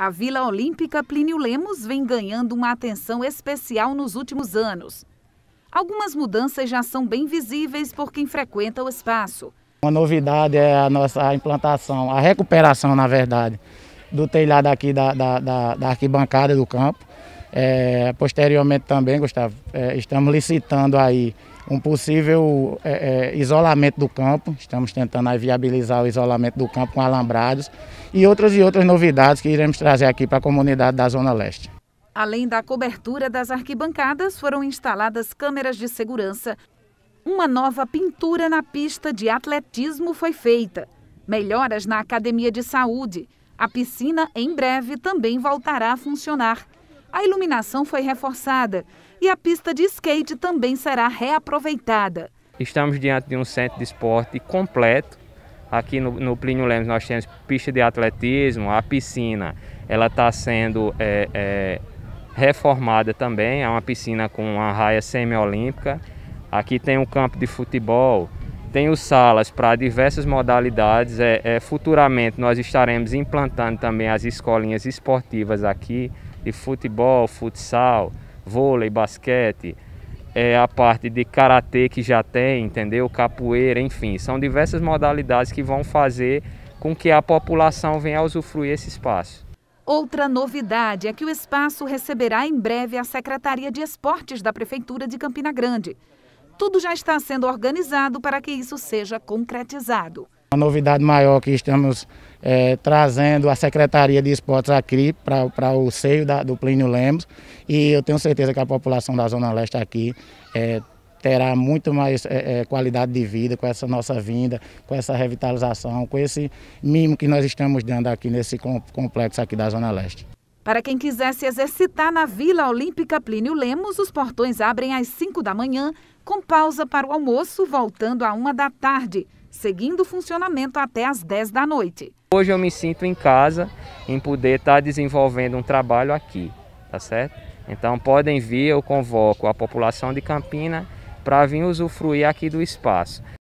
A Vila Olímpica Plínio Lemos vem ganhando uma atenção especial nos últimos anos. Algumas mudanças já são bem visíveis por quem frequenta o espaço. Uma novidade é a nossa implantação, a recuperação, na verdade, do telhado aqui da, da, da, da arquibancada do campo. É, posteriormente também, Gustavo, é, estamos licitando aí um possível é, é, isolamento do campo, estamos tentando aí viabilizar o isolamento do campo com alambrados e outras e outras novidades que iremos trazer aqui para a comunidade da Zona Leste. Além da cobertura das arquibancadas, foram instaladas câmeras de segurança. Uma nova pintura na pista de atletismo foi feita. Melhoras na academia de saúde. A piscina, em breve, também voltará a funcionar. A iluminação foi reforçada e a pista de skate também será reaproveitada. Estamos diante de um centro de esporte completo. Aqui no, no Plínio Lemos nós temos pista de atletismo, a piscina, ela está sendo é, é, reformada também, é uma piscina com uma raia semiolímpica. Aqui tem um campo de futebol, os salas para diversas modalidades. É, é, futuramente nós estaremos implantando também as escolinhas esportivas aqui de futebol, futsal, vôlei, basquete, é a parte de karatê que já tem, entendeu? Capoeira, enfim, são diversas modalidades que vão fazer com que a população venha a usufruir esse espaço. Outra novidade é que o espaço receberá em breve a Secretaria de Esportes da Prefeitura de Campina Grande. Tudo já está sendo organizado para que isso seja concretizado. Uma novidade maior que estamos é, trazendo a Secretaria de Esportes aqui para o seio da, do Plínio Lemos e eu tenho certeza que a população da Zona Leste aqui é, terá muito mais é, é qualidade de vida com essa nossa vinda, com essa revitalização, com esse mimo que nós estamos dando aqui nesse complexo aqui da Zona Leste. Para quem quiser se exercitar na Vila Olímpica Plínio Lemos, os portões abrem às 5 da manhã, com pausa para o almoço, voltando à 1 da tarde, seguindo o funcionamento até às 10 da noite. Hoje eu me sinto em casa em poder estar tá desenvolvendo um trabalho aqui, tá certo? Então podem vir, eu convoco a população de Campina para vir usufruir aqui do espaço.